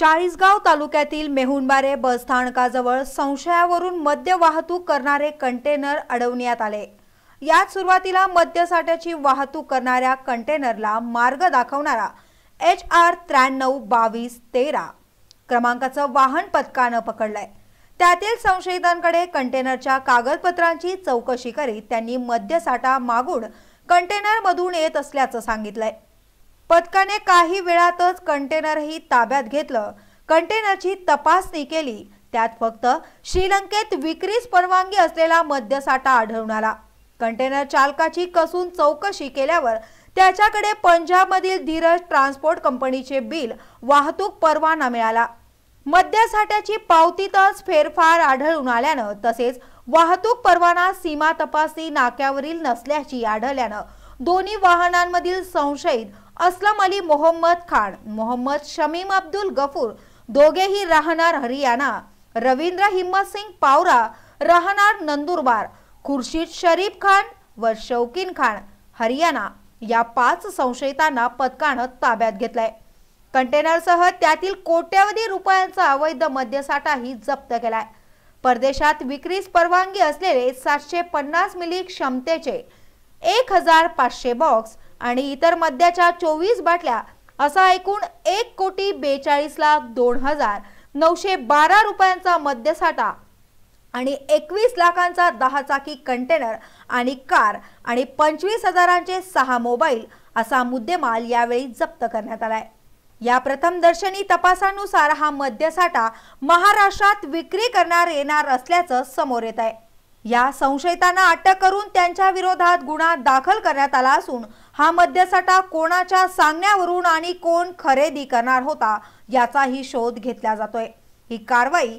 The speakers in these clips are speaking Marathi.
चाळीसगाव तालुक्यातील मेहुणबारे बसस्थानकाजवळ संशयावरून मद्य वाहतूक करणारे कंटेनर अडवण्यात आले यात सुरुवातीला मद्यसाठ्याची वाहतूक करणाऱ्या कंटेनरला मार्ग दाखवणारा एच आर त्र्याण्णव बावीस तेरा क्रमांकाचं वाहन पथकानं पकडलंय त्यातील संशयितांकडे कंटेनरच्या कागदपत्रांची चौकशी करीत त्यांनी मद्यसाठा मागून कंटेनरमधून येत असल्याचं सांगितलंय पथकाने काही वेळातच कंटेनरही ताब्यात घेतलं कंटेनरची तपासणी केली त्यात फक्त श्रीलंकेत विक्रीस परवानगी असलेला मद्यसाठा आढळून आला कंटेनर चालकाची कसून चौकशी केल्यावर त्याच्याकडे पंजाबमधील धीरज ट्रान्सपोर्ट कंपनीचे बिल वाहतूक परवाना मिळाला मद्यसाठ्याची पावतीतच फेरफार आढळून आल्यानं तसेच वाहतूक परवाना सीमा तपासणी नाक्यावरील नसल्याची आढळल्यानं दोन्ही वाहनांमधील संशयित असलम अली मोहम्मद खान मोहम्मद शमीम अब्दुल गफूर दोघेही राहणार हरियाणा रवींद्र हिम्मत सिंग पावरा राहणार नंदुरबार खुर्शीद शरीफ खान व शौकीन खान हरियाणा या पाच संशयितांना पथकानं ताब्यात घेतलंय कंटेनरसह त्यातील कोट्यावधी रुपयांचा अवैध मद्यसाठाही जप्त केलाय परदेशात विक्रीस परवानगी असलेले सातशे पन्नास मिली क्षमतेचे एक हजार पाचशे बॉक्स आणि इतर मद्याच्या चोवीस बाटल्या असा एकूण एक कोटी बेचाळीस लाख दोन हजार नऊशे बारा रुपयांचा मद्यसाठा आणि एकवीस लाखांचा दहा चाकी कंटेनर आणि कार आणि पंचवीस हजारांचे सहा मोबाईल असा मुद्देमाल यावेळी जप्त करण्यात आलाय या प्रथमदर्शनी तपासानुसार हा मद्यसाठा महाराष्ट्रात विक्री करणार येणार असल्याचं समोर येत आहे या संशयितांना अटक करून त्यांच्या विरोधात गुन्हा दाखल करण्यात आला असून हा मद्यसाठा कोणाच्या सांगण्यावरून आणि कोण खरेदी करणार होता याचाही शोध घेतला जातोय ही कारवाई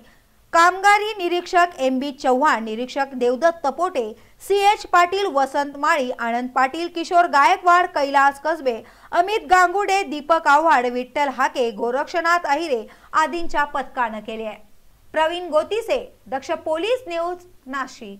कामगारी निरीक्षक एम बी चव्हाण निरीक्षक देवदत्त तपोटे सी एच पाटील वसंत माळी आनंद पाटील किशोर गायकवाड कैलास कसबे अमित गांगुडे दीपक आव्हाड विठ्ठल हाके गोरक्षनाथ अहिरे आदींच्या पथकानं केले आहे प्रवीण गोतीसे दक्ष पोलीस न्यूज नाशिक